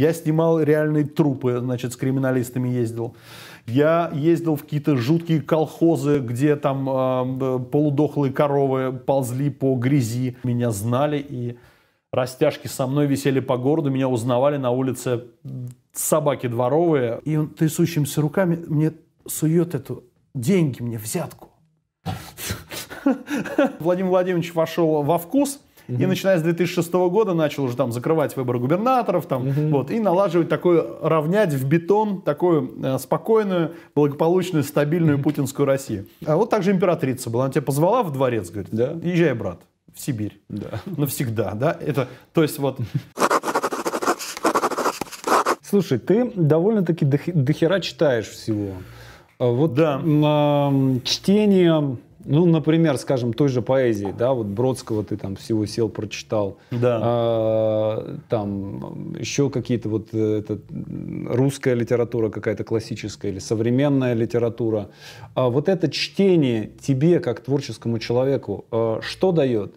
Я снимал реальные трупы, значит, с криминалистами ездил. Я ездил в какие-то жуткие колхозы, где там э, полудохлые коровы ползли по грязи. Меня знали, и растяжки со мной висели по городу, меня узнавали на улице собаки дворовые. И он трясущимися руками мне сует эту деньги мне, взятку. Владимир Владимирович вошел во вкус – Угу. И начиная с 2006 года начал уже там закрывать выборы губернаторов, там, угу. вот, и налаживать такую, равнять в бетон такую э, спокойную, благополучную, стабильную угу. путинскую Россию. А вот также императрица была, она тебя позвала в дворец, говорит, да. езжай, брат, в Сибирь. Да. Навсегда, да? Это, то есть вот... Слушай, ты довольно-таки дохера читаешь всего. А вот да. А, чтение ну, например, скажем, той же поэзии, да, вот Бродского ты там всего сел, прочитал. Да. А, там еще какие-то вот э, это, русская литература какая-то классическая или современная литература. А вот это чтение тебе, как творческому человеку, э, что дает?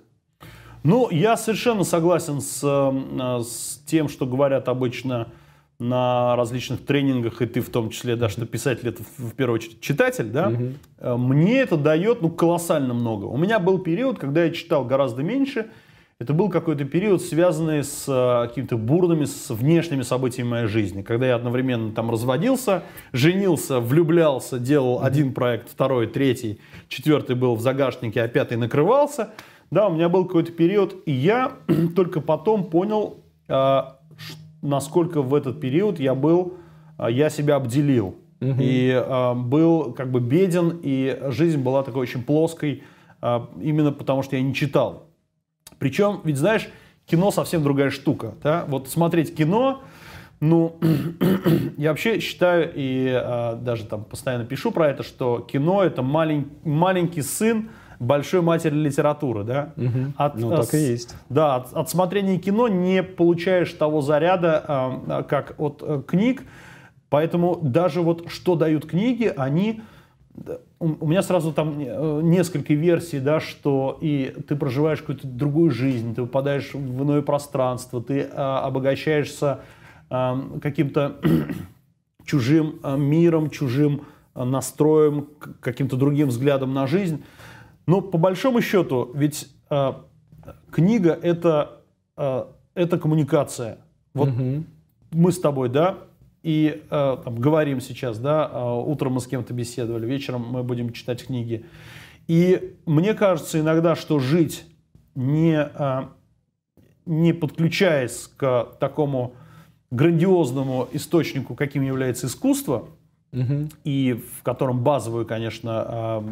Ну, я совершенно согласен с, э, с тем, что говорят обычно на различных тренингах, и ты в том числе, да, что писатель это в первую очередь читатель, да, угу. мне это дает ну, колоссально много. У меня был период, когда я читал гораздо меньше, это был какой-то период, связанный с э, какими-то бурными, с внешними событиями моей жизни, когда я одновременно там разводился, женился, влюблялся, делал один проект, второй, третий, четвертый был в загашнике, а пятый накрывался. Да, у меня был какой-то период, и я только потом понял, э, насколько в этот период я был, а, я себя обделил. Угу. И э, был как бы беден, и жизнь была такой очень плоской, э, именно потому что я не читал. Причем, ведь знаешь, кино совсем другая штука. Да? Вот смотреть кино, ну, я вообще считаю, и э, даже там постоянно пишу про это, что кино это малень, маленький сын большой матери литературы, да? Угу. От, ну, так с, и есть. Да, от, от смотрения кино не получаешь того заряда, э, как от э, книг, поэтому даже вот что дают книги, они... Э, у меня сразу там э, несколько версий, да, что и ты проживаешь какую-то другую жизнь, ты попадаешь в иное пространство, ты а, обогащаешься а, каким-то чужим миром, чужим настроем, каким-то другим взглядом на жизнь. Но по большому счету, ведь э, книга это, э, это коммуникация. Вот угу. мы с тобой, да, и э, там, говорим сейчас, да, э, утром мы с кем-то беседовали, вечером мы будем читать книги. И мне кажется иногда, что жить не, э, не подключаясь к такому грандиозному источнику, каким является искусство, угу. и в котором базовый, конечно,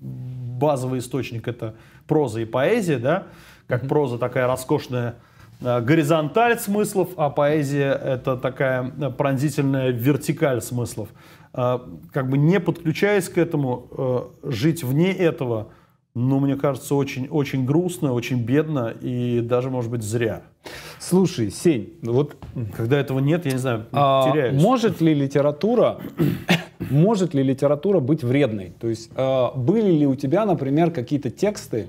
базовый источник это проза и поэзия, да, как угу. проза такая роскошная а, горизонталь смыслов, а поэзия это такая э, пронзительная вертикаль смыслов. А, как бы не подключаясь к этому, э, жить вне этого – ну, мне кажется, очень, очень грустно, очень бедно и даже, может быть, зря. Слушай, Сень, ну вот... Когда этого нет, я не знаю, а, теряюсь. Может ли литература... может ли литература быть вредной? То есть а, были ли у тебя, например, какие-то тексты,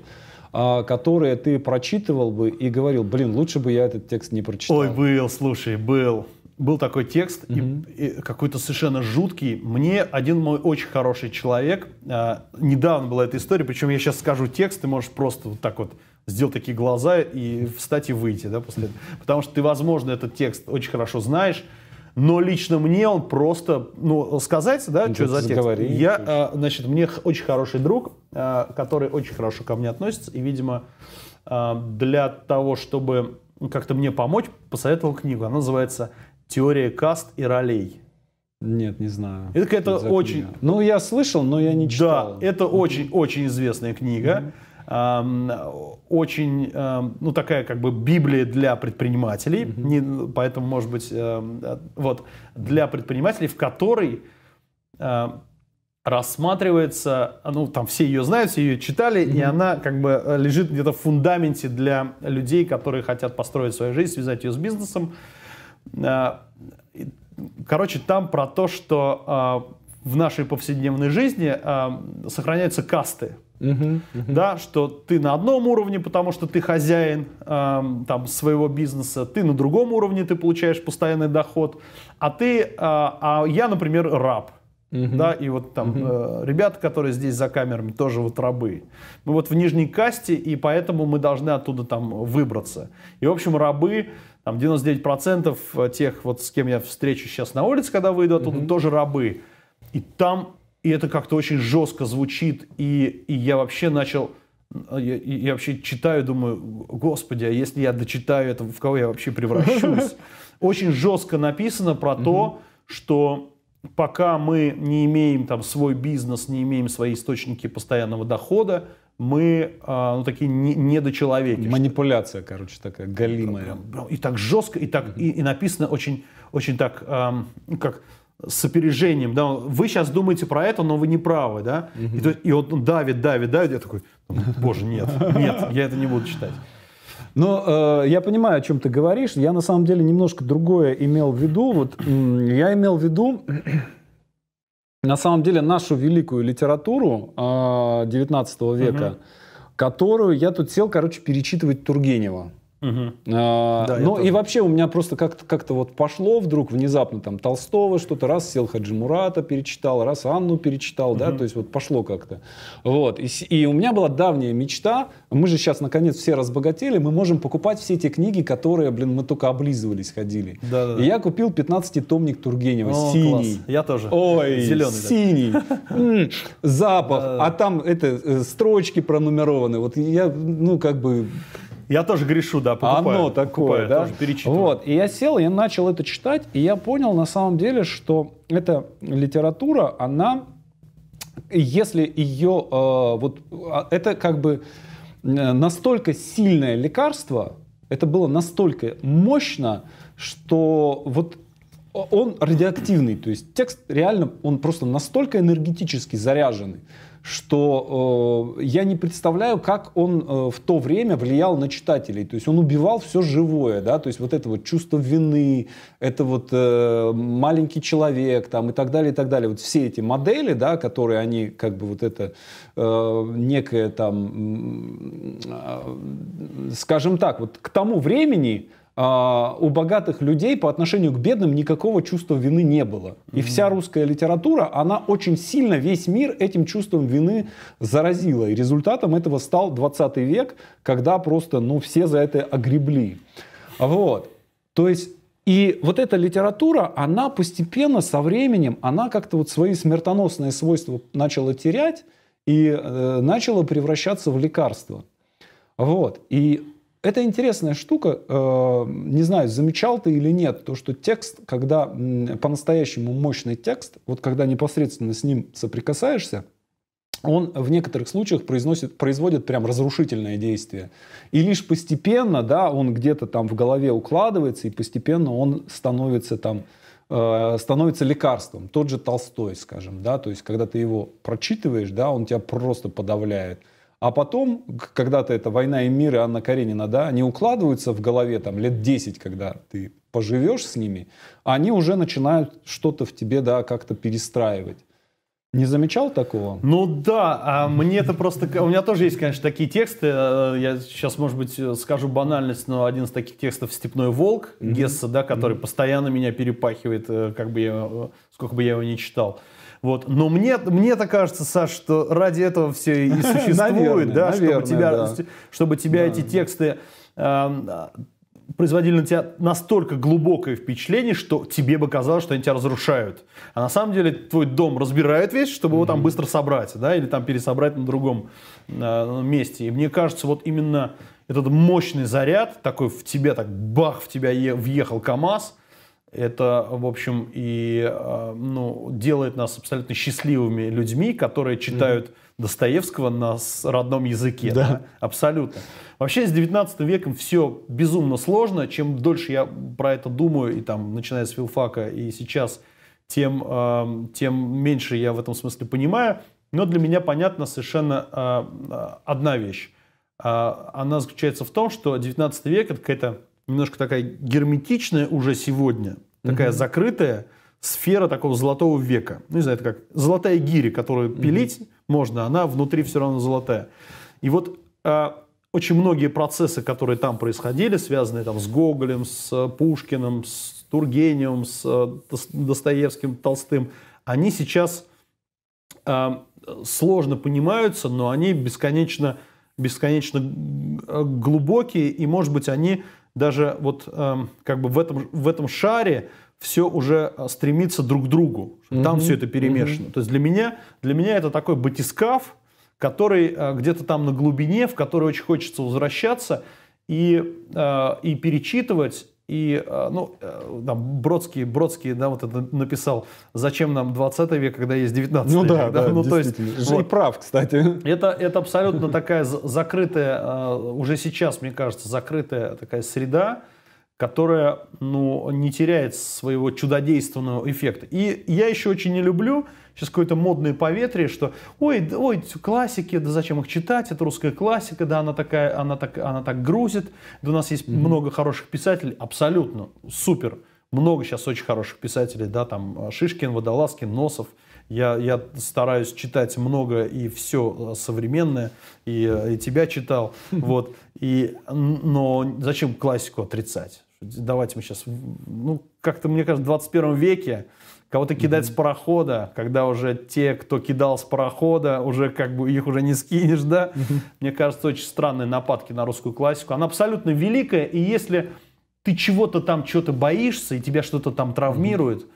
а, которые ты прочитывал бы и говорил, блин, лучше бы я этот текст не прочитал? Ой, был, слушай, был был такой текст, mm-hmm. и, и какой-то совершенно жуткий. Мне один мой очень хороший человек, э, недавно была эта история, причем я сейчас скажу текст, ты можешь просто вот так вот сделать такие глаза и встать и выйти, да, после этого. Потому что ты, возможно, этот текст очень хорошо знаешь, но лично мне он просто, ну, сказать, да, ну, что за текст. Говори, я, э, значит, мне очень хороший друг, э, который очень хорошо ко мне относится, и, видимо, э, для того, чтобы как-то мне помочь, посоветовал книгу. Она называется Теория каст и ролей. Нет, не знаю. Это какая-то очень... Книга. Ну, я слышал, но я не читал. Да, это очень-очень известная книга. Mm-hmm. Очень, ну, такая как бы Библия для предпринимателей. Mm-hmm. Не, поэтому, может быть, а, вот, для предпринимателей, в которой рассматривается, ну, там все ее знают, все ее читали, mm-hmm. и она как бы э, лежит где-то в фундаменте для людей, которые хотят построить свою жизнь, связать ее с бизнесом. А, короче, там про то, что а, в нашей повседневной жизни а, сохраняются касты. Да, что ты на одном уровне, потому что ты хозяин э, там своего бизнеса, ты на другом уровне, ты получаешь постоянный доход, а ты, э, а я, например, раб. Да, и вот там э, ребята, которые здесь за камерами, тоже вот рабы. Мы вот в нижней касте, и поэтому мы должны оттуда там выбраться. И, в общем, рабы там 99% э, тех, вот с кем я встречу сейчас на улице, когда выйду оттуда, mm-hmm. тоже рабы. И там, и это как-то очень жестко звучит, и, и я вообще начал, э, я, я вообще читаю, думаю, господи, а если я дочитаю это, в кого я вообще превращусь? Очень жестко написано про то, что пока мы не имеем там свой бизнес, не имеем свои источники постоянного дохода, мы а, ну, такие не, недочеловеки. Манипуляция, короче, такая галимая. И так жестко, и так и, и написано очень, очень так, эм, как с опережением, да, вы сейчас думаете про это, но вы не правы, да, угу. и, то, и он давит, давит, давит, я такой, «Ну, боже, нет, нет, я это не буду читать. Но ну, э, я понимаю, о чем ты говоришь, я на самом деле немножко другое имел в виду, вот я имел в виду на самом деле нашу великую литературу 19 а, века, угу. которую я тут сел, короче, перечитывать Тургенева. Угу. А, да, ну и вообще у меня просто как-то как вот пошло вдруг внезапно там Толстого что-то, раз сел Хаджи Мурата перечитал, раз Анну перечитал, угу. да, то есть вот пошло как-то. Вот, и, и у меня была давняя мечта, мы же сейчас наконец все разбогатели, мы можем покупать все те книги, которые, блин, мы только облизывались, ходили. Да, да, да. я купил 15-томник Тургенева, О, синий. Класс. Я тоже. Ой, Зеленый, синий. Запах, а там это э, строчки пронумерованы, вот я, ну как бы я тоже грешу, да, покупаю. Оно такое, покупаю, да? Тоже перечитываю. Вот, и я сел, я начал это читать, и я понял на самом деле, что эта литература, она, если ее, э, вот, а, это как бы э, настолько сильное лекарство, это было настолько мощно, что вот он радиоактивный, то есть текст реально, он просто настолько энергетически заряженный, что э, я не представляю, как он э, в то время влиял на читателей. То есть он убивал все живое, да, то есть вот это вот чувство вины, это вот э, маленький человек там и так далее, и так далее. Вот все эти модели, да, которые они как бы вот это э, некое там, э, скажем так, вот к тому времени а, у богатых людей по отношению к бедным никакого чувства вины не было. И вся русская литература, она очень сильно весь мир этим чувством вины заразила. И результатом этого стал 20 век, когда просто, ну, все за это огребли. Вот. То есть и вот эта литература, она постепенно со временем, она как-то вот свои смертоносные свойства начала терять и э, начала превращаться в лекарство. Вот. И это интересная штука, э, не знаю, замечал ты или нет, то, что текст, когда по-настоящему мощный текст, вот когда непосредственно с ним соприкасаешься, он в некоторых случаях произносит, производит прям разрушительное действие. И лишь постепенно, да, он где-то там в голове укладывается, и постепенно он становится там, э, становится лекарством. Тот же Толстой, скажем, да, то есть когда ты его прочитываешь, да, он тебя просто подавляет. А потом, когда-то эта «Война и мир» и Анна Каренина, да, они укладываются в голове там лет 10, когда ты поживешь с ними, они уже начинают что-то в тебе, да, как-то перестраивать. Не замечал такого? Ну да, а мне это просто... У меня тоже есть, конечно, такие тексты. Э, я сейчас, может быть, э, скажу банальность, но один из таких текстов «Степной волк» mm-hmm. Гесса, да, который mm-hmm. постоянно меня перепахивает, э, как бы я... сколько бы я его ни читал. Вот. Но мне, мне так кажется, Саш, что ради этого все и существует, да, чтобы тебя, чтобы тебя эти тексты а, производили на тебя настолько глубокое впечатление, что тебе бы казалось, что они тебя разрушают. А на самом деле твой дом разбирают весь, чтобы его там быстро собрать, да, или там пересобрать на другом а, месте. И мне кажется, вот именно этот мощный заряд, такой в тебе так бах, в тебя въехал КАМАЗ – это, в общем, и а, ну, делает нас абсолютно счастливыми людьми, которые читают mm-hmm. Достоевского на родном языке. Да. Да? Абсолютно. Вообще с 19 веком все безумно сложно. Чем дольше я про это думаю, и там, начиная с филфака, и сейчас, тем, а, тем меньше я в этом смысле понимаю. Но для меня понятна совершенно а, одна вещь. Она заключается в том, что 19 век это какая-то немножко такая герметичная уже сегодня, такая угу. закрытая сфера такого золотого века. Ну, не знаю, это как золотая гири, которую пилить угу. можно, она внутри все равно золотая. И вот а, очень многие процессы, которые там происходили, связанные там с Гоголем, с Пушкиным, с Тургеневым, с э, Достоевским, Толстым, они сейчас а, сложно понимаются, но они бесконечно бесконечно э, глубокие, и, может быть, они даже вот эм, как бы в этом, в этом шаре все уже э, стремится друг к другу. Mm-hmm. Там все это перемешано. Mm-hmm. То есть для меня, для меня это такой батискаф, который э, где-то там на глубине, в который очень хочется возвращаться и, э, и перечитывать и, э, ну, э, там, Бродский, Бродский, да, вот это написал, зачем нам 20 век, когда есть 19 ну, век. Да, да, да, ну, то есть, вот. И прав, кстати. Это, это абсолютно такая закрытая, э, уже сейчас, мне кажется, закрытая такая среда, которая ну, не теряет своего чудодейственного эффекта. И я еще очень не люблю сейчас какое-то модное поветрие, что ой, ой, классики, да зачем их читать, это русская классика, да она такая, она так, она так грузит, да у нас есть mm-hmm. много хороших писателей, абсолютно, супер, много сейчас очень хороших писателей, да, там э, Шишкин, Водолазкин, Носов, я, я стараюсь читать много и все э, современное, и, э, и тебя читал, вот. И, но зачем классику отрицать? давайте мы сейчас, ну, как-то, мне кажется, в 21 веке кого-то кидать mm-hmm. с парохода, когда уже те, кто кидал с парохода, уже как бы их уже не скинешь, да? Mm-hmm. Мне кажется, очень странные нападки на русскую классику. Она абсолютно великая, и если ты чего-то там, чего-то боишься, и тебя что-то там травмирует, mm-hmm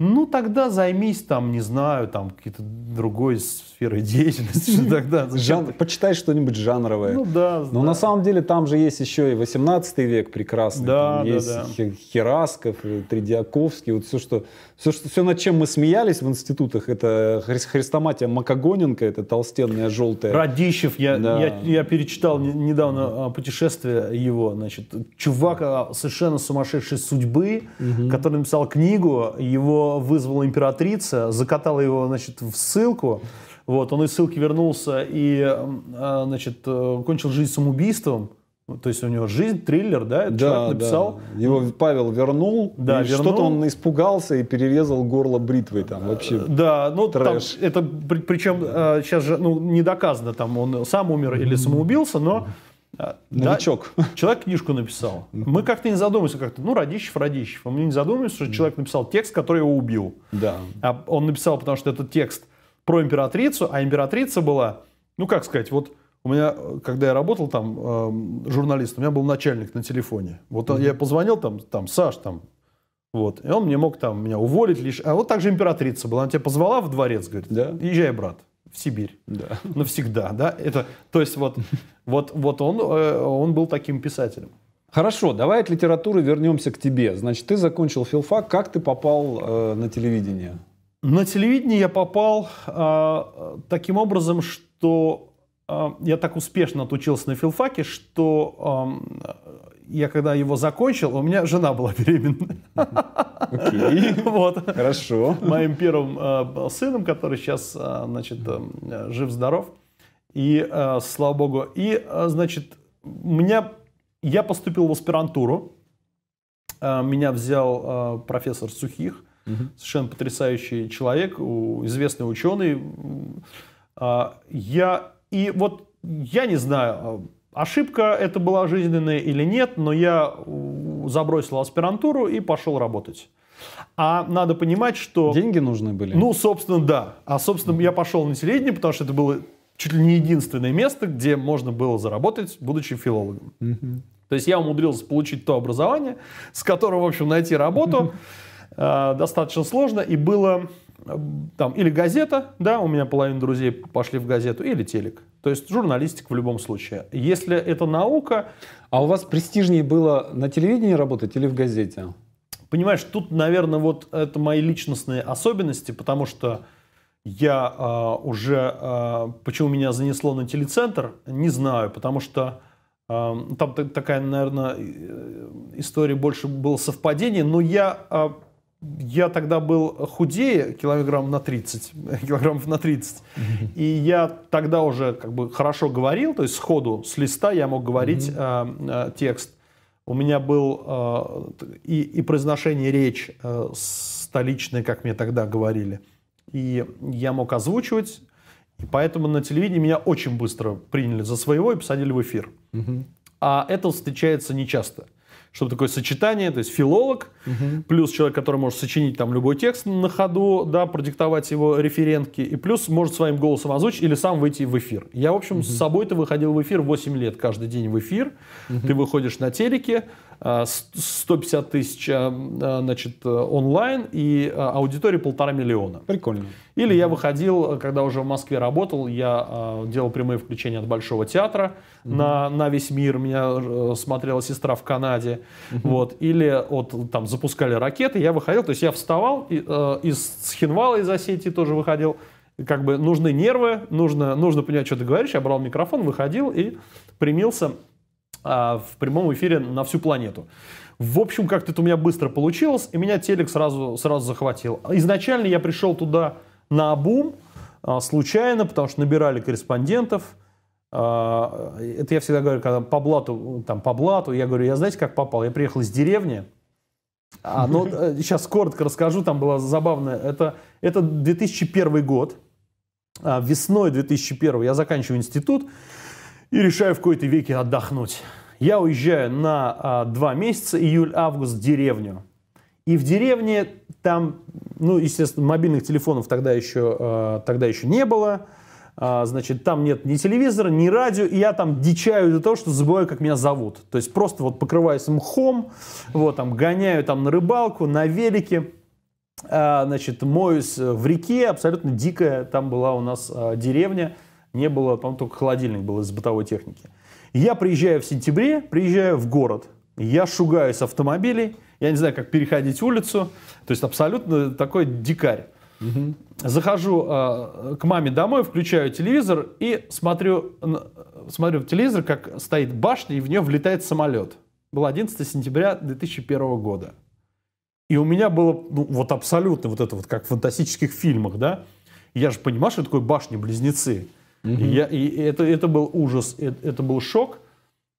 ну тогда займись там, не знаю, там какие-то другой сферой деятельности тогда. Жан... Почитай что-нибудь жанровое. Ну да. Но да. на самом деле там же есть еще и 18 век прекрасный. Да, там да, есть да. Херасков, э, Тредиаковский, вот все, что все, что, все, над чем мы смеялись в институтах, это христоматия хрестоматия Макогоненко, это толстенная желтая. Радищев, я, да. я, я перечитал недавно а, путешествие его, значит, чувак а, совершенно сумасшедшей судьбы, угу. который написал книгу, его вызвала императрица, закатала его, значит, в ссылку, вот, он из ссылки вернулся и, а, значит, э, кончил жизнь самоубийством, ну, то есть у него жизнь, триллер, да? Этот да, человек написал. Да. Его Павел вернул, да, и вернул. что-то он испугался и перерезал горло бритвой там вообще. Э, да, ну трэш. Там, это причем э, сейчас же ну, не доказано, там он сам умер или самоубился, но э, Новичок. Да, человек книжку написал. Мы как-то не задумываемся, как-то, ну, Радищев, Радищев. Мы не задумываемся, что человек написал текст, который его убил. Да. А он написал, потому что этот текст про императрицу, а императрица была, ну, как сказать, вот у меня, э, когда я работал там э, эм, журналистом, у меня был начальник на телефоне. Вот mm-hmm. я позвонил там, там, Саш, там, вот, и он мне мог там меня уволить лишь. А вот также императрица была, она тебя позвала в дворец, говорит, да. езжай, брат, в Сибирь. Да. Навсегда, да? Это, то есть вот, вот, вот он, э, он был таким писателем. Хорошо, давай от литературы вернемся к тебе. Значит, ты закончил филфак, как ты попал э, на телевидение? На телевидение я попал э, таким образом, что я так успешно отучился на филфаке, что я когда его закончил, у меня жена была беременна. Окей. Вот. Хорошо. Моим первым а, сыном, который сейчас, а, значит, жив-здоров. И, а, слава богу, и, значит, меня, я поступил в аспирантуру. Меня взял профессор Сухих, совершенно потрясающий человек, известный ученый. Я и вот я не знаю, а, ошибка это была жизненная или нет, но я э, забросил аспирантуру и пошел работать. А надо понимать, что... Деньги нужны были? Ну, собственно, да. А, собственно, я пошел на телевидение, потому что это было чуть ли не единственное место, где можно было заработать, будучи филологом. Угу. То есть я умудрился получить то образование, с которого, в общем, найти работу э, достаточно сложно. И было там или газета, да, у меня половина друзей пошли в газету, или телек. То есть журналистик в любом случае. Если это наука... А у вас престижнее было на телевидении работать или в газете? Понимаешь, тут, наверное, вот это мои личностные особенности, потому что я э, уже, э, почему меня занесло на телецентр, не знаю, потому что э, там такая, наверное, э, история больше было совпадение, но я я тогда был худее килограмм на 30, килограммов на 30. Mm-hmm. И я тогда уже как бы хорошо говорил, то есть сходу с листа я мог говорить mm-hmm. э, э, текст. У меня был э, и, и произношение речь э, столичное, как мне тогда говорили. И я мог озвучивать, и поэтому на телевидении меня очень быстро приняли за своего и посадили в эфир. Mm-hmm. А это встречается нечасто. часто чтобы такое сочетание, то есть филолог, угу. плюс человек, который может сочинить там любой текст на ходу, да, продиктовать его референтки, и плюс может своим голосом озвучить или сам выйти в эфир. Я, в общем, угу. с собой-то выходил в эфир 8 лет, каждый день в эфир. Угу. Ты выходишь на телеке, 150 э, тысяч э, э, значит, онлайн и аудитория полтора миллиона. Прикольно. Или я выходил, когда уже в Москве работал, я делал прямые включения от Большого театра mm-hmm. на, на весь мир. Меня смотрела сестра в Канаде. Mm-hmm. Вот. Или от, там запускали ракеты, я выходил. То есть я вставал, и, из Хинвала из Осетии тоже выходил как бы нужны нервы, нужно, нужно понять, что ты говоришь. Я брал микрофон, выходил и примился а, в прямом эфире на всю планету. В общем, как-то это у меня быстро получилось, и меня телек сразу, сразу захватил. Изначально я пришел туда на обум, а, случайно, потому что набирали корреспондентов. А, это я всегда говорю, когда по блату, там, по блату, я говорю, я знаете, как попал? Я приехал из деревни, а, ну, э, сейчас коротко расскажу, там было забавно. Это, это 2001 год, весной 2001 я заканчиваю институт, и решаю в какой-то веке отдохнуть. Я уезжаю на а, два месяца, июль-август, в деревню. И в деревне там, ну, естественно, мобильных телефонов тогда еще, а, тогда еще не было. А, значит, там нет ни телевизора, ни радио, и я там дичаю из-за того, что забываю, как меня зовут. То есть просто вот покрываюсь мхом, вот там гоняю там на рыбалку, на велике а, значит, моюсь э, в реке, абсолютно дикая, там была у нас а, деревня, не было, там только холодильник был из бытовой техники. Я приезжаю в сентябре, приезжаю в город, я шугаюсь автомобилей, я не знаю, как переходить улицу, то есть абсолютно такой дикарь. Угу. Захожу э, к маме домой, включаю телевизор и смотрю, смотрю в телевизор, как стоит башня, и в нее влетает самолет. Было 11 сентября 2001 года. И у меня было ну, вот абсолютно вот это вот, как в фантастических фильмах, да. Я же понимаю, что такое башни-близнецы. Угу. И я, и это, это был ужас, это, это был шок.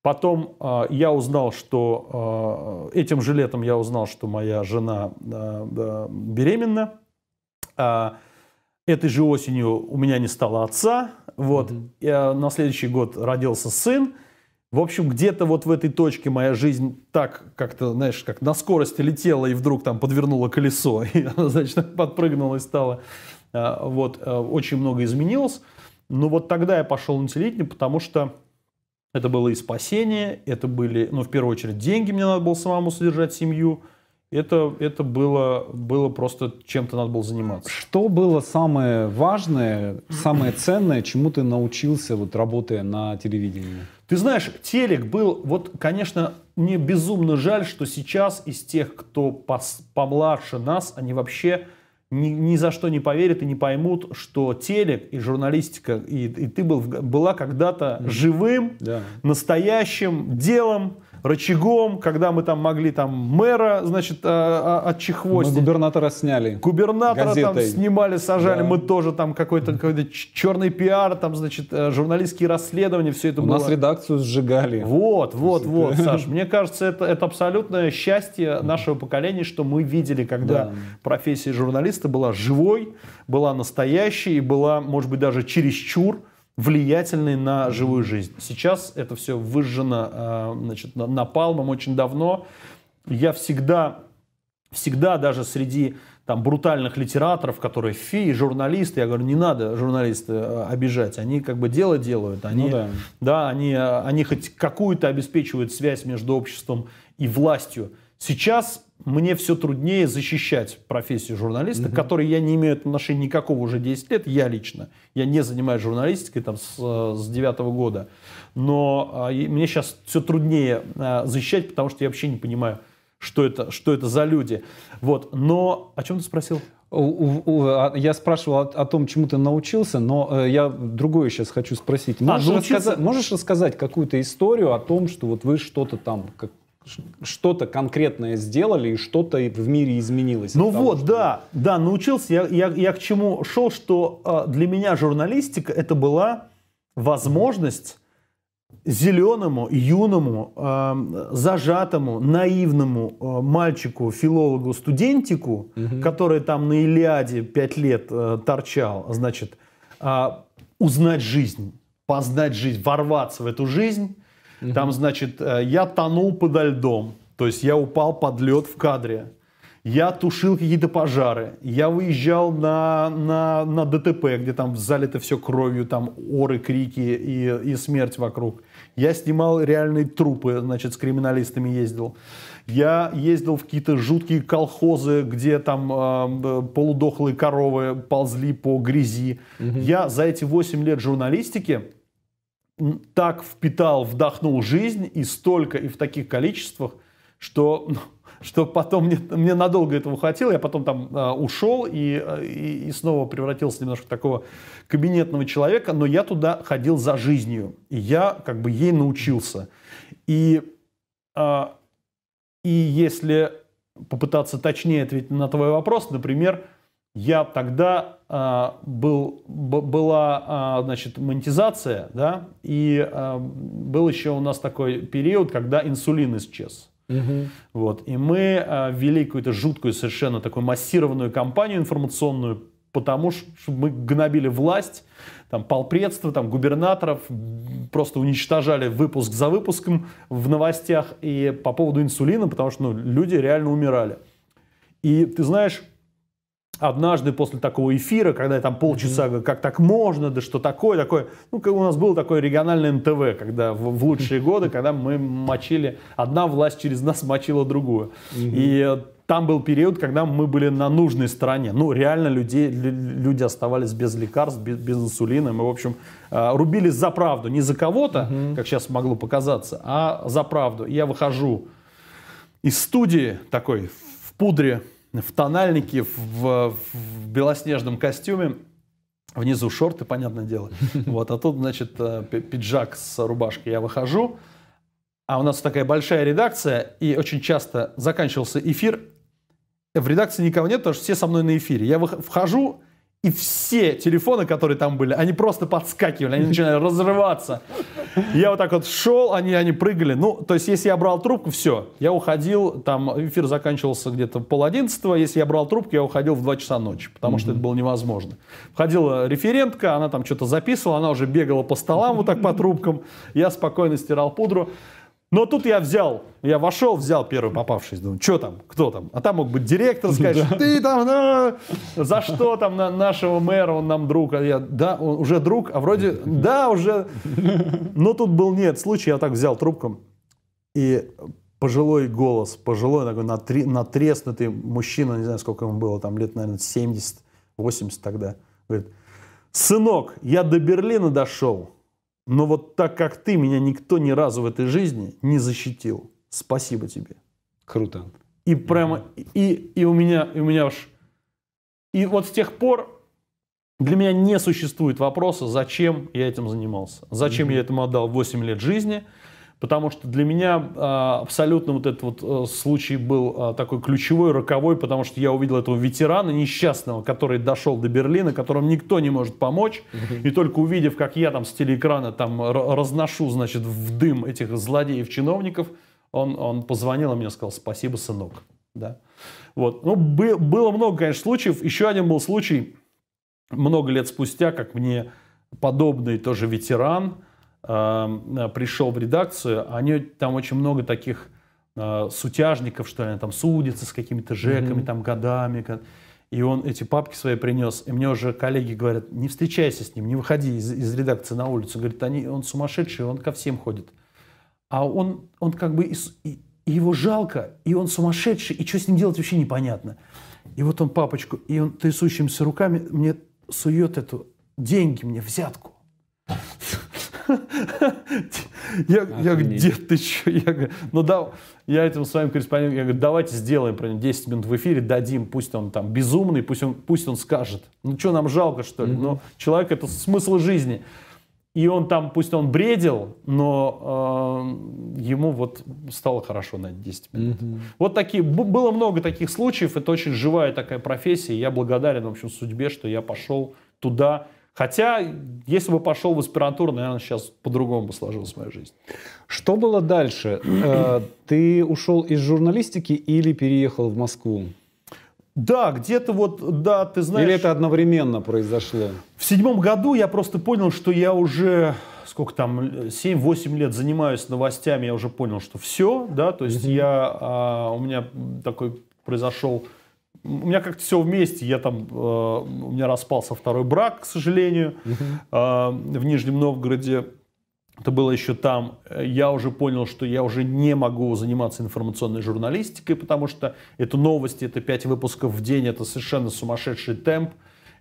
Потом э, я узнал, что э, этим же летом я узнал, что моя жена э, беременна. Э, этой же осенью у меня не стало отца. Вот. mm Я, на следующий год родился сын. В общем, где-то вот в этой точке моя жизнь так как-то, знаешь, как на скорости летела и вдруг там подвернуло колесо. И, значит, подпрыгнула и стала. Вот. Э, очень много изменилось. Но ну, вот тогда я пошел на телевидение, потому что это было и спасение, это были, ну, в первую очередь, деньги мне надо было самому содержать семью. Это, это было, было просто чем-то надо было заниматься. Что было самое важное, самое ценное, чему ты научился, вот работая на телевидении? Ты знаешь, телек был, вот, конечно, мне безумно жаль, что сейчас из тех, кто пос, помладше нас, они вообще ни, ни за что не поверят и не поймут, что телек и журналистика, и, и ты был, была когда-то живым, да. настоящим делом, рычагом, когда мы там могли там мэра, значит, а, а, отчехвостить. Мы губернатора сняли. Губернатора газетой. там снимали, сажали, да. мы тоже там какой-то какой черный пиар, там, значит, э, журналистские расследования, все это У было. У нас редакцию сжигали. Вот, вот, вот, Саш, мне кажется, это, это абсолютное счастье нашего поколения, что мы видели, когда да. профессия журналиста была живой, была настоящей, и была, может быть, даже чересчур влиятельный на живую жизнь. Сейчас это все выжжено а, значит, напалмом очень давно. Я всегда, всегда даже среди там, брутальных литераторов, которые фи, журналисты, я говорю, не надо журналисты э, обижать, они как бы дело делают, они, ну да. Да, они, э, они хоть какую-то обеспечивают связь между обществом и властью. Сейчас мне все труднее защищать профессию журналиста, угу. к которой я не имею отношения никакого уже 10 лет, я лично. Я не занимаюсь журналистикой там с, э, с 9 года. Но а, мне сейчас все труднее а, защищать, потому что я вообще не понимаю, что это, что это за люди. Вот. Но о чем ты спросил? А, я спрашивал о, о том, чему ты научился, но э, я другое сейчас хочу спросить. А, можешь, а, рассказать, можешь рассказать какую-то историю о том, что вот вы что-то там, как, что-то конкретное сделали и что-то в мире изменилось. Ну вот, что... да, да, научился. Я, я, я к чему шел, что э, для меня журналистика это была возможность зеленому, юному, э, зажатому, наивному э, мальчику, филологу, студентику, угу. который там на Илиаде пять лет э, торчал, значит, э, узнать жизнь, познать жизнь, ворваться в эту жизнь Угу. Там, значит, э, я тонул подо льдом, то есть я упал под лед в кадре. Я тушил какие-то пожары. Я выезжал на, на, на ДТП, где там залито все кровью, там оры, крики и, и смерть вокруг. Я снимал реальные трупы, значит, с криминалистами ездил. Я ездил в какие-то жуткие колхозы, где там э, э полудохлые коровы ползли по грязи. Угу. Я за эти 8 лет журналистики так впитал, вдохнул жизнь и столько, и в таких количествах, что, что потом мне, мне надолго этого хватило. Я потом там э, ушел и, и, и снова превратился немножко в такого кабинетного человека, но я туда ходил за жизнью. И я как бы ей научился. И, э, и если попытаться точнее ответить на твой вопрос, например, я тогда э, был, б, была э, значит, монетизация, да, и э, был еще у нас такой период, когда инсулин исчез. Угу. Вот, и мы э, ввели какую-то жуткую совершенно такую массированную кампанию информационную, потому что мы гнобили власть, там, полпредства, там, губернаторов, просто уничтожали выпуск за выпуском в новостях и по поводу инсулина, потому что ну, люди реально умирали. И ты знаешь, однажды после такого эфира, когда я там полчаса говорю, как так можно, да что такое, такое. Ну, как у нас было такое региональное НТВ, когда в, в лучшие годы, когда мы мочили, одна власть через нас мочила другую. И э, там был период, когда мы были на нужной стороне. Ну, реально людей, люди оставались без лекарств, без, без инсулина. Мы, в общем, э, рубились за правду. Не за кого-то, угу. как сейчас могло показаться, а за правду. И я выхожу из студии такой в пудре, в тональнике, в, в белоснежном костюме. Внизу шорты, понятное дело. Вот, а тут, значит, э, пиджак с рубашкой. Я выхожу, а у нас такая большая редакция, и очень часто заканчивался эфир. В редакции никого нет, потому что все со мной на эфире. Я вхожу, и все телефоны, которые там были, они просто подскакивали, они начинали разрываться. Я вот так вот шел, они, они прыгали. Ну, то есть, если я брал трубку, все, я уходил, там эфир заканчивался где-то в пол одиннадцатого, если я брал трубку, я уходил в два часа ночи, потому mm-hmm. что это было невозможно. Входила референтка, она там что-то записывала, она уже бегала по столам вот так по трубкам, я спокойно стирал пудру. Но тут я взял, я вошел, взял первый попавшись, думаю, что там, кто там? А там мог быть директор, сказать, ты там, на за что там на нашего мэра, он нам друг, а я, да, он уже друг, а вроде, да, уже. Но тут был нет случай, я так взял трубку, и пожилой голос, пожилой такой натри, натреснутый мужчина, не знаю, сколько ему было, там лет, наверное, 70, 80 тогда, говорит, сынок, я до Берлина дошел, но вот так как ты, меня никто ни разу в этой жизни не защитил. Спасибо тебе. Круто. И прямо, и, и у меня, и у меня уж... И вот с тех пор для меня не существует вопроса, зачем я этим занимался, зачем mm-hmm. я этому отдал 8 лет жизни – Потому что для меня а, абсолютно вот этот вот э, случай был а, такой ключевой, роковой, потому что я увидел этого ветерана несчастного, который дошел до Берлина, которому никто не может помочь. И только увидев, как я там с телеэкрана там разношу, значит, в дым этих злодеев-чиновников, он, он позвонил и мне сказал «Спасибо, сынок». Да? Вот. Ну, бы, было много, конечно, случаев. Еще один был случай много лет спустя, как мне подобный тоже ветеран – Эм, э, пришел в редакцию, они, там очень много таких э, сутяжников, что ли, там судятся с какими-то жеками, mm-hmm. там годами. И он эти папки свои принес. И мне уже коллеги говорят, не встречайся с ним, не выходи из, из редакции на улицу. Говорит, они, он сумасшедший, он ко всем ходит. А он, он как бы, и, и, его жалко, и он сумасшедший, и что с ним делать вообще непонятно. И вот он папочку, и он трясущимися руками мне сует эту деньги мне, взятку. Я, я говорю, дед, ты что? Я говорю, ну да, я этим своим корреспондентом, я говорю, давайте сделаем про него 10 минут в эфире, дадим, пусть он там безумный, пусть он, пусть он скажет. Ну что, нам жалко, что ли? Но ну, человек — это смысл жизни. И он там, пусть он бредил, но э, ему вот стало хорошо на 10 минут. Mm-hmm. Вот такие, было много таких случаев, это очень живая такая профессия, я благодарен, в общем, судьбе, что я пошел туда, Хотя, если бы пошел в аспирантуру, наверное, сейчас по-другому бы сложилась моя жизнь. Что было дальше? Э, ты ушел из журналистики или переехал в Москву? Да, где-то вот, да, ты знаешь... Или это одновременно произошло? В седьмом году я просто понял, что я уже, сколько там, 7-8 лет занимаюсь новостями, я уже понял, что все, да, то есть я, а, у меня такой произошел у меня как-то все вместе, я там, э, у меня распался второй брак, к сожалению, э, в Нижнем Новгороде, это было еще там, я уже понял, что я уже не могу заниматься информационной журналистикой, потому что это новости, это пять выпусков в день, это совершенно сумасшедший темп,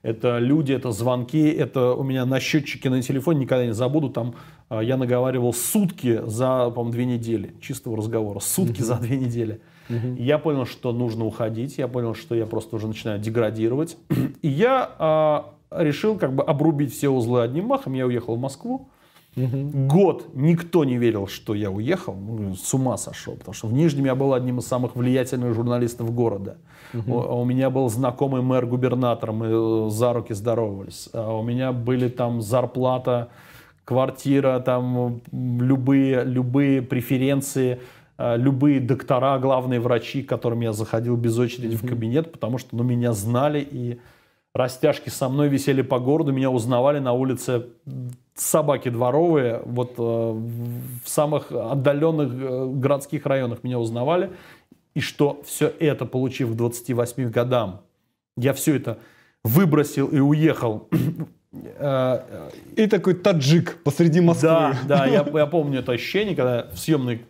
это люди, это звонки, это у меня на счетчике на телефоне никогда не забуду, там а, я наговаривал сутки за, по две недели чистого разговора, сутки mm-hmm. за две недели. Mm-hmm. Я понял, что нужно уходить, я понял, что я просто уже начинаю деградировать. И я э, решил как бы обрубить все узлы одним махом, я уехал в Москву, Угу. Год никто не верил, что я уехал, ну, с ума сошел, потому что в Нижнем я был одним из самых влиятельных журналистов города. Угу. У, а у меня был знакомый мэр губернатор, мы э, за руки здоровались. А у меня были там зарплата, квартира, там любые, любые преференции, а, любые доктора, главные врачи, к которым я заходил без очереди угу. в кабинет, потому что ну, меня знали и растяжки со мной висели по городу, меня узнавали на улице собаки дворовые, вот э, в самых отдаленных э, городских районах меня узнавали, и что все это, получив к 28 годам, я все это выбросил и уехал и такой таджик посреди Москвы. Да, да, я, я помню это ощущение, когда в съемной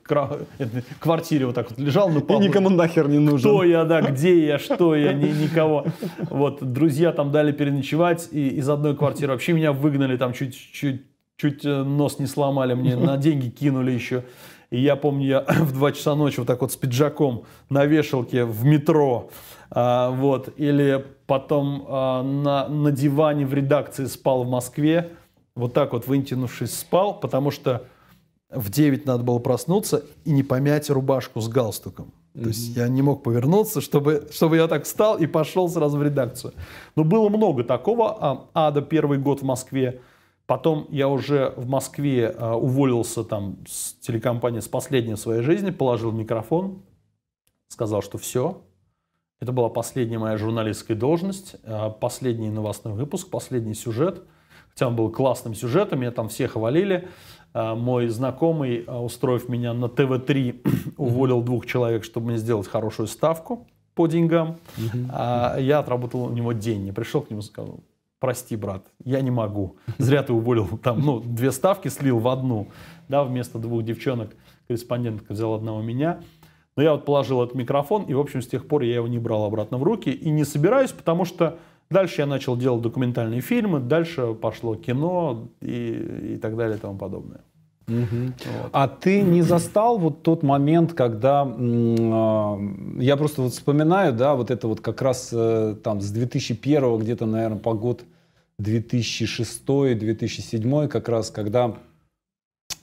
квартире вот так вот лежал, ну И никому нахер не нужен. Кто я, да, где я, что я, ни, никого. Вот, друзья там дали переночевать, и из одной квартиры вообще меня выгнали, там чуть-чуть чуть э, нос не сломали мне, на деньги кинули еще. И я помню, я в 2 часа ночи вот так вот с пиджаком на вешалке в метро а, вот. Или потом а, на, на диване в редакции спал в Москве, вот так вот вытянувшись спал, потому что в 9 надо было проснуться и не помять рубашку с галстуком. Mm-hmm. То есть я не мог повернуться, чтобы, чтобы я так встал и пошел сразу в редакцию. Но было много такого. А, ада первый год в Москве. Потом я уже в Москве а, уволился там с телекомпании с последней своей жизни, положил микрофон, сказал, что все, это была последняя моя журналистская должность, э, последний новостной выпуск, последний сюжет. Хотя он был классным сюжетом, меня там все хвалили. Э, мой знакомый, э, устроив меня на ТВ-3, уволил двух человек, чтобы мне сделать хорошую ставку по деньгам. А, я отработал у него день. Я пришел к нему и сказал, прости, брат, я не могу. Зря ты уволил там, ну, две ставки слил в одну. Да, вместо двух девчонок корреспондентка взял одного меня. Но я вот положил этот микрофон, и, в общем, с тех пор я его не брал обратно в руки и не собираюсь, потому что дальше я начал делать документальные фильмы, дальше пошло кино и, и так далее и тому подобное. Угу. Вот. А ты не застал вот тот момент, когда э, я просто вот вспоминаю, да, вот это вот как раз э, там с 2001 где-то, наверное, по год 2006-2007, как раз когда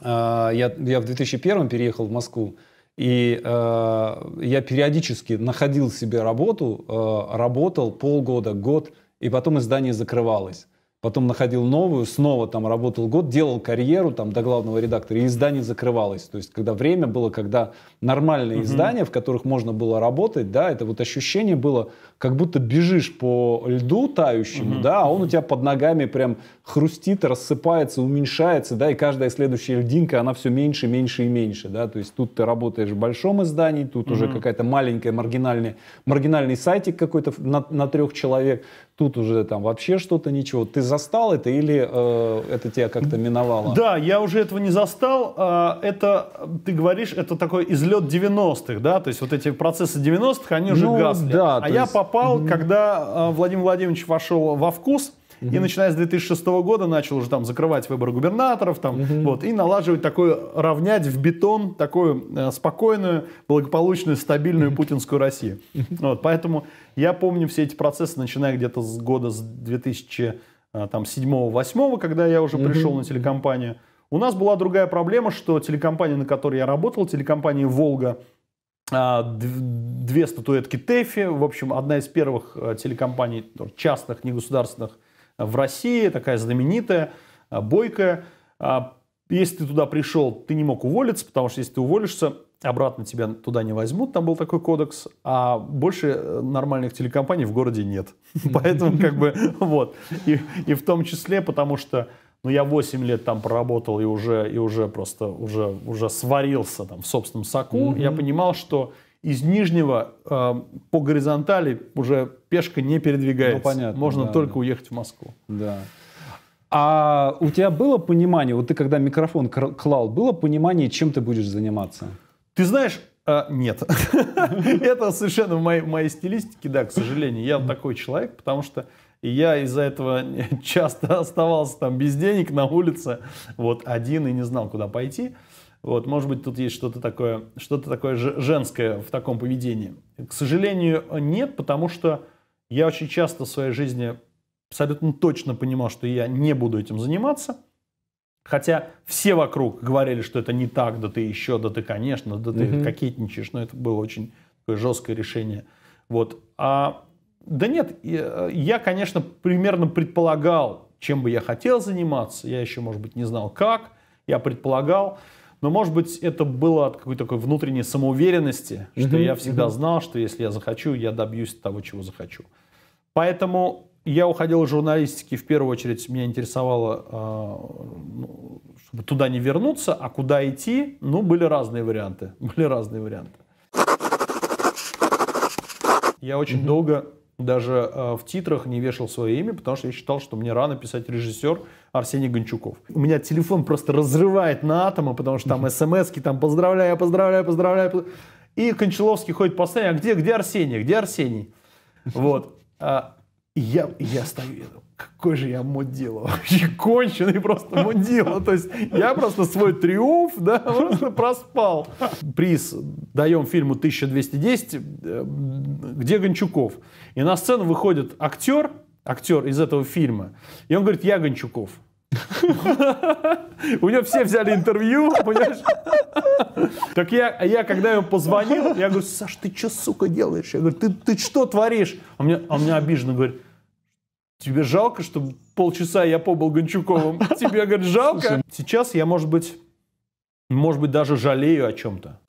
э, я, я в 2001 переехал в Москву, и э, я периодически находил себе работу, э, работал полгода, год, и потом издание закрывалось. Потом находил новую, снова там работал год, делал карьеру там до главного редактора, и издание закрывалось. То есть, когда время было, когда нормальные mm-hmm. издания, в которых можно было работать, да, это вот ощущение было, как будто бежишь по льду тающему, угу, да, а он угу. у тебя под ногами прям хрустит, рассыпается, уменьшается, да, и каждая следующая льдинка, она все меньше, меньше и меньше, да, то есть тут ты работаешь в большом издании, тут угу. уже какая-то маленькая маргинальная, маргинальный сайтик какой-то на, на трех человек, тут уже там вообще что-то ничего. Ты застал это или э, это тебя как-то миновало? Да, я уже этого не застал. А, это, ты говоришь, это такой излет 90-х, да, то есть вот эти процессы 90-х, они уже ну, гасли. Да, а я есть... попал попал, mm-hmm. когда а, Владимир Владимирович вошел во вкус, Uh-huh. И начиная с 2006 года начал уже там закрывать выборы губернаторов, там, uh-huh. вот, и налаживать такое, равнять в бетон такую э, спокойную, благополучную, стабильную uh-huh. путинскую Россию. Uh-huh. Вот, поэтому я помню все эти процессы, начиная где-то с года с 2007-2008, а, когда я уже uh-huh. пришел на телекомпанию. У нас была другая проблема, что телекомпания, на которой я работал, телекомпания «Волга», а, две статуэтки ТЭФИ. В общем, одна из первых э, телекомпаний ну, частных, негосударственных э, в России, такая знаменитая, э, бойкая. А, если ты туда пришел, ты не мог уволиться, потому что если ты уволишься, обратно тебя туда не возьмут, там был такой кодекс, а больше нормальных телекомпаний в городе нет. Поэтому как бы вот. И, и в том числе, потому что но ну, я 8 лет там проработал и уже, и уже просто уже, уже сварился там в собственном соку, mm-hmm. я понимал, что из нижнего э, по горизонтали уже пешка не передвигается. Ну, понятно, Можно да, только да. уехать в Москву. Да. А у тебя было понимание, вот ты когда микрофон клал, было понимание, чем ты будешь заниматься? Ты знаешь, а, нет. Это совершенно в моей, моей стилистике, да, к сожалению. Я такой человек, потому что я из-за этого часто оставался там без денег на улице, вот, один и не знал, куда пойти. Вот, может быть, тут есть что-то такое, что-то такое женское в таком поведении. К сожалению, нет, потому что я очень часто в своей жизни абсолютно точно понимал, что я не буду этим заниматься. Хотя все вокруг говорили, что это не так, да ты еще, да ты, конечно, да ты угу. кокетничаешь. Но это было очень такое жесткое решение. Вот. А, да нет, э, я, конечно, примерно предполагал, чем бы я хотел заниматься. Я еще, может быть, не знал как. Я предполагал. Но, может быть, это было от какой-то такой внутренней самоуверенности, что угу, я всегда угу. знал, что если я захочу, я добьюсь того, чего захочу. Поэтому я уходил из журналистики, в первую очередь меня интересовало, а, ну, чтобы туда не вернуться, а куда идти, ну, были разные варианты, были разные варианты. Я очень угу. долго даже а, в титрах не вешал свое имя, потому что я считал, что мне рано писать режиссер Арсений Гончуков. У меня телефон просто разрывает на атомы, потому что там смс там поздравляю, поздравляю, поздравляю. И Кончаловский ходит по сцене, а где, где Арсений, где Арсений? Вот. А, и я, и я стою, я думаю, какой же я мудила, вообще конченый просто мудила. То есть я просто свой триумф, да, просто проспал. Приз даем фильму 1210, э, где Гончуков. И на сцену выходит актер, актер из этого фильма, и он говорит, я Гончуков. У него все взяли интервью, Так я, я, когда ему позвонил, я говорю, Саш, ты что, сука, делаешь? Я говорю, ты, ты что творишь? Он мне, он мне обиженно говорит, Тебе жалко, что полчаса я побыл Гончуковым? Тебе, говорит, жалко? Сейчас я, может быть, может быть, даже жалею о чем-то.